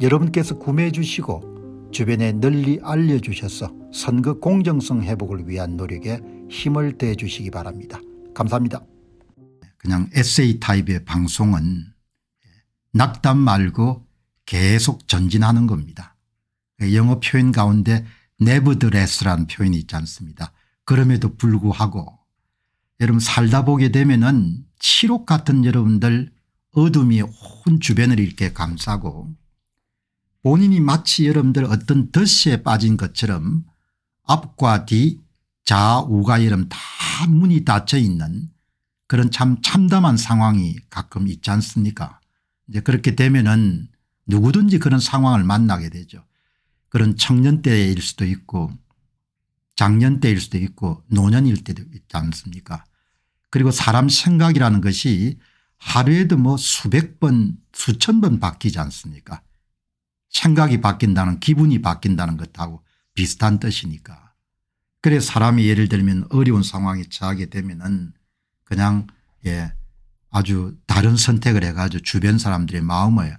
여러분께서 구매해 주시고 주변에 널리 알려주셔서 선거 공정성 회복을 위한 노력에 힘을 대 주시기 바랍니다. 감사합니다. 그냥 에세이 타입의 방송은 낙담 말고 계속 전진하는 겁니다. 영어 표현 가운데 네브드레스라는 표현이 있지 않습니다. 그럼에도 불구하고 여러분 살다 보게 되면은 치록 같은 여러분들 어둠이 온 주변을 이렇게 감싸고 본인이 마치 여러분들 어떤 덫에 빠진 것처럼 앞과 뒤 좌우가 여러분 다 문이 닫혀 있는 그런 참 참담한 상황이 가끔 있지 않습니까 이제 그렇게 되면은 누구든지 그런 상황을 만나게 되죠. 그런 청년 때일 수도 있고 장년 때일 수도 있고 노년일 때도 있지 않습니까 그리고 사람 생각이라는 것이 하루에도 뭐 수백 번 수천 번 바뀌지 않습니까 생각이 바뀐다는 기분이 바뀐다는 것하고 비슷한 뜻이니까. 그래 사람이 예를 들면 어려운 상황에 처하게 되면 은 그냥 예 아주 다른 선택을 해가지고 주변 사람들의 마음을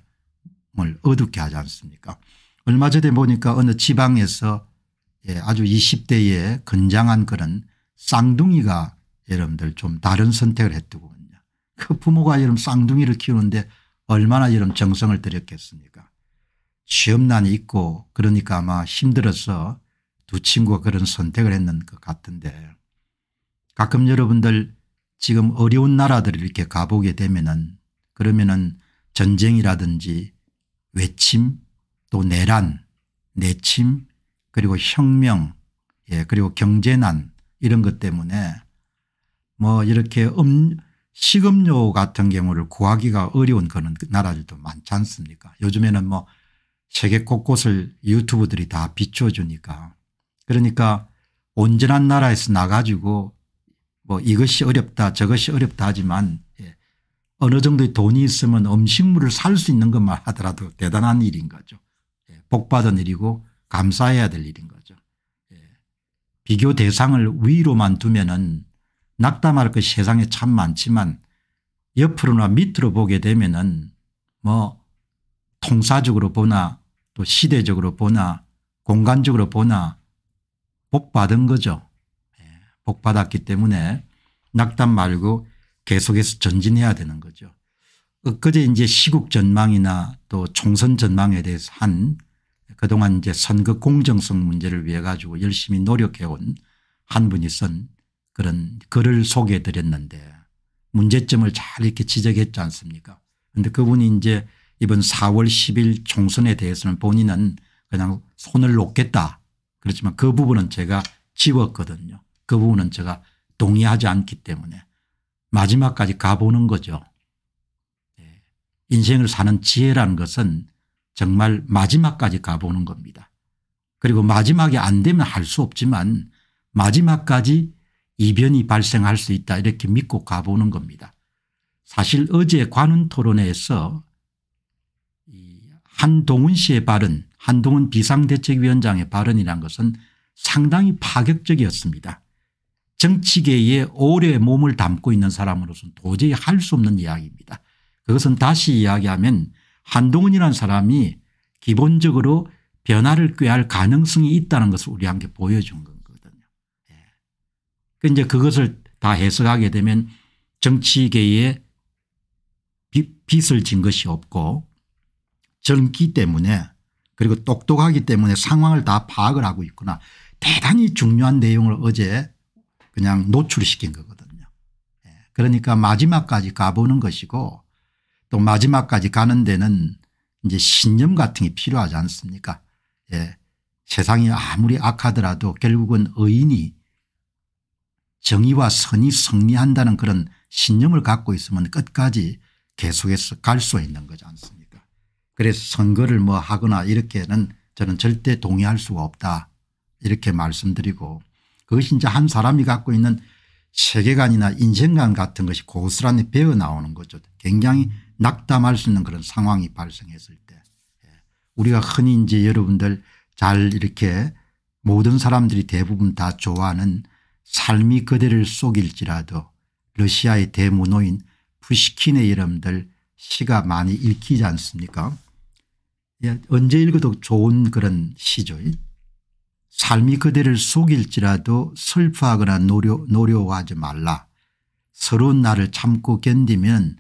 어둡게 하지 않습니까 얼마 전에 보니까 어느 지방에서 예 아주 2 0대의 건장한 그런 쌍둥이가 여러분들 좀 다른 선택을 했더군요. 그 부모가 여러분 쌍둥이를 키우는데 얼마나 여러분 정성을 들였겠습니까 취업난이 있고 그러니까 아마 힘들어서 두 친구가 그런 선택을 했는 것 같은데 가끔 여러분들 지금 어려운 나라들을 이렇게 가보게 되면은 그러면은 전쟁이라든지 외침 또 내란 내침 그리고 혁명 예 그리고 경제난 이런 것 때문에 뭐 이렇게 음, 식음료 같은 경우를 구하기가 어려운 그런 나라들도 많지 않습니까 요즘에는 뭐 세계 곳곳을 유튜브들이 다 비춰주니까 그러니까 온전한 나라에서 나가지고 뭐 이것이 어렵다 저것이 어렵다 하지만 예, 어느 정도의 돈이 있으면 음식물을 살 수 있는 것만 하더라도 대단한 일인 거죠. 예, 복받은 일이고 감사해야 될 일인 거죠. 예, 비교 대상을 위로만 두면은 낙담할 것이 세상에 참 많지만 옆으로나 밑으로 보게 되면은 뭐 통사적으로 보나 또 시대적으로 보나 공간적으로 보나 복 받은 거죠. 예, 복 받았기 때문에 낙담 말고 계속해서 전진해야 되는 거죠. 엊그제 이제 시국 전망이나 또 총선 전망에 대해서 한 그동안 이제 선거 공정성 문제를 위해 가지고 열심히 노력해온 한 분이 쓴 그런 글을 소개해 드렸는데 문제점을 잘 이렇게 지적했지 않습니까 그런데 그분이 이제 이번 4월 10일 총선에 대해서는 본인은 그냥 손을 놓겠다. 그렇지만 그 부분은 제가 지웠거든요. 그 부분은 제가 동의하지 않기 때문에 마지막까지 가보는 거죠. 예. 인생을 사는 지혜라는 것은 정말 마지막까지 가보는 겁니다. 그리고 마지막이안 되면 할 수 없지만 마지막까지 이변이 발생할 수 있다 이렇게 믿고 가보는 겁니다. 사실 어제 관훈 토론회에서 한동훈 씨의 발언 한동훈 비상대책위원장의 발언이란 것은 상당히 파격적이었습니다. 정치계에 오래 몸을 담고 있는 사람으로서는 도저히 할 수 없는 이야기입니다. 그것은 다시 이야기하면 한동훈이라는 사람이 기본적으로 변화를 꾀할 가능성이 있다는 것을 우리한테 보여준 거거든요. 예. 그 이제 그것을 다 해석하게 되면 정치계에 빚을 진 것이 없고 젊기 때문에 그리고 똑똑하기 때문에 상황을 다 파악을 하고 있구나 대단히 중요한 내용을 어제 그냥 노출시킨 거거든요. 예, 그러니까 마지막까지 가보는 것이고 또 마지막까지 가는 데는 이제 신념 같은 게 필요하지 않습니까 예. 세상이 아무리 악하더라도 결국은 의인이 정의와 선이 승리한다는 그런 신념을 갖고 있으면 끝까지 계속해서 갈 수 있는 거지 않습니까 그래서 선거를 뭐 하거나 이렇게는 저는 절대 동의할 수가 없다 이렇게 말씀드리고 그것이 이제 한 사람이 갖고 있는 세계관이나 인생관 같은 것이 고스란히 배어 나오는 거죠. 굉장히 낙담할 수 있는 그런 상황이 발생했을 때 예. 우리가 흔히 이제 여러분들 잘 이렇게 모든 사람들이 대부분 다 좋아하는 삶이 그대를 속일지라도 러시아의 대문호인 푸시킨의 이름들 시가 많이 읽히지 않습니까 예, 언제 읽어도 좋은 그런 시죠. 삶이 그대를 속일지라도 슬퍼하거나 노려, 노려워하지 말라. 서러운 날을 참고 견디면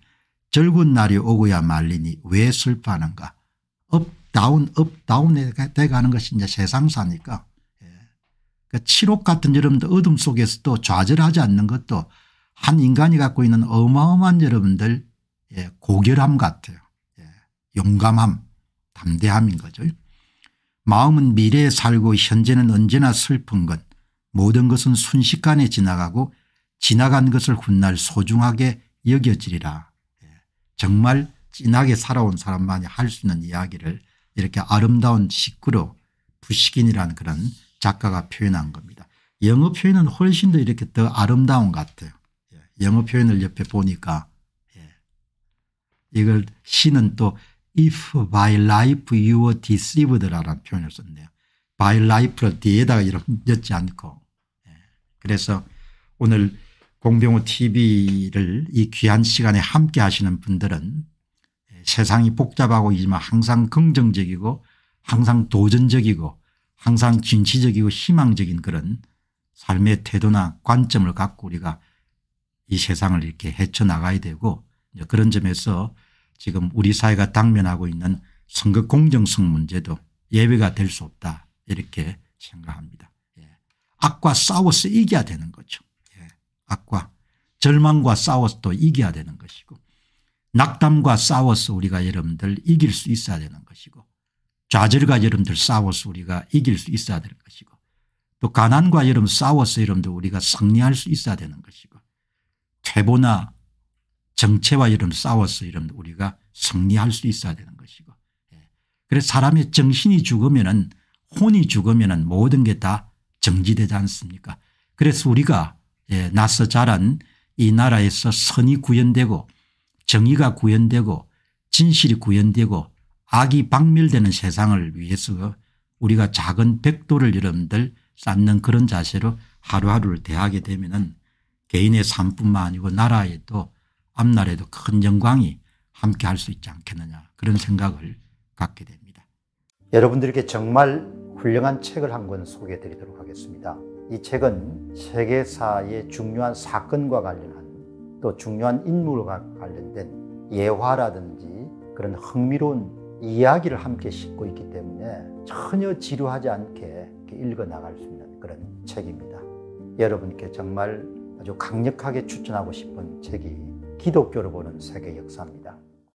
젊은 날이 오고야 말리니 왜 슬퍼하는가. 업다운 업다운에 돼가는 것이 이제 세상사니까. 예. 그러니까 칠옥 같은 여러분들 어둠 속에서도 좌절하지 않는 것도 한 인간이 갖고 있는 어마어마한 여러분들 예. 고결함 같아요. 예. 용감함. 담대함인 거죠. 마음은 미래에 살고 현재는 언제나 슬픈 것 모든 것은 순식간에 지나가고 지나간 것을 훗날 소중하게 여겨지리라. 예. 정말 진하게 살아온 사람만이 할 수 있는 이야기를 이렇게 아름다운 시구로 부식인이라는 그런 작가가 표현한 겁니다. 영어 표현은 훨씬 더 이렇게 더 아름다운 것 같아요. 예. 영어 표현을 옆에 보니까 예. 이걸 시는 또 if by life you were deceived라는 표현을 썼네요. by life를 뒤에다가 이렇게 엿지 않고. 예. 그래서 오늘 공병호 TV를 이 귀한 시간에 함께 하시는 분들은 예, 세상이 복잡하고 이지만 항상 긍정적이고 항상 도전적이고 항상 진취적이고 희망적인 그런 삶의 태도나 관점을 갖고 우리가 이 세상을 이렇게 헤쳐나가야 되고 그런 점에서 지금 우리 사회가 당면하고 있는 선거 공정성 문제도 예외가 될 수 없다 이렇게 생각합니다. 예. 악과 싸워서 이겨야 되는 거죠. 예. 악과 절망과 싸워서 또 이겨야 되는 것이고 낙담과 싸워서 우리가 여러분들 이길 수 있어야 되는 것이고 좌절과 여러분들 싸워서 우리가 이길 수 있어야 될 것이고 또 가난과 여러분 싸워서 여러분들 우리가 승리할 수 있어야 되는 것이고 퇴보나 정체와 이런 싸워서 이런 우리가 승리할 수 있어야 되는 것이고 예. 그래서 사람의 정신이 죽으면은 혼이 죽으면은 모든 게 다 정지되지 않습니까 그래서 우리가 예, 나서 자란 이 나라에서 선이 구현되고 정의가 구현되고 진실이 구현되고 악이 박멸되는 세상을 위해서 우리가 작은 백도를 여러분들 쌓는 그런 자세로 하루하루를 대하게 되면 은 개인의 삶뿐만 아니고 나라에도 앞날에도 큰 영광이 함께할 수 있지 않겠느냐 그런 생각을 갖게 됩니다. 여러분들께 정말 훌륭한 책을 한 권 소개해드리도록 하겠습니다. 이 책은 세계사의 중요한 사건과 관련한 또 중요한 인물과 관련된 예화라든지 그런 흥미로운 이야기를 함께 싣고 있기 때문에 전혀 지루하지 않게 읽어 나갈 수 있는 그런 책입니다. 여러분께 정말 아주 강력하게 추천하고 싶은 책이 기독교를 보는 세계 역사입니다.